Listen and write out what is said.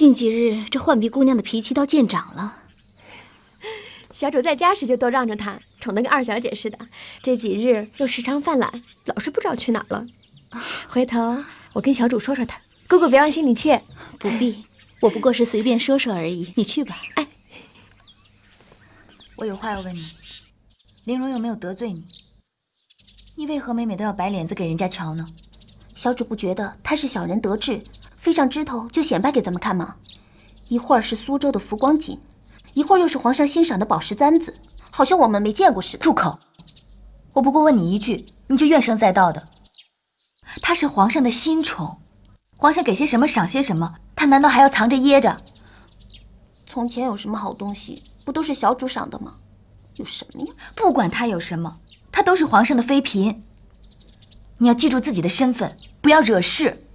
近几日，这浣碧姑娘的脾气倒见长了。小主在家时就多让着她，宠得跟二小姐似的。这几日又时常犯懒，老是不知道去哪儿了。回头我跟小主说说她，姑姑别往心里去。不必，我不过是随便说说而已。你去吧。哎，我有话要问你，玲珑又没有得罪你？你为何每每都要摆脸子给人家瞧呢？小主不觉得他是小人得志，飞上枝头就显摆给咱们看吗？一会儿是苏州的浮光锦，一会儿又是皇上欣赏的宝石簪子，好像我们没见过似的。住口！我不过问你一句，你就怨声载道的。他是皇上的新宠，皇上给些什么赏些什么，他难道还要藏着掖着？从前有什么好东西，不都是小主赏的吗？有什么呀？不管他有什么，他都是皇上的妃嫔。你要记住自己的身份，不要惹事。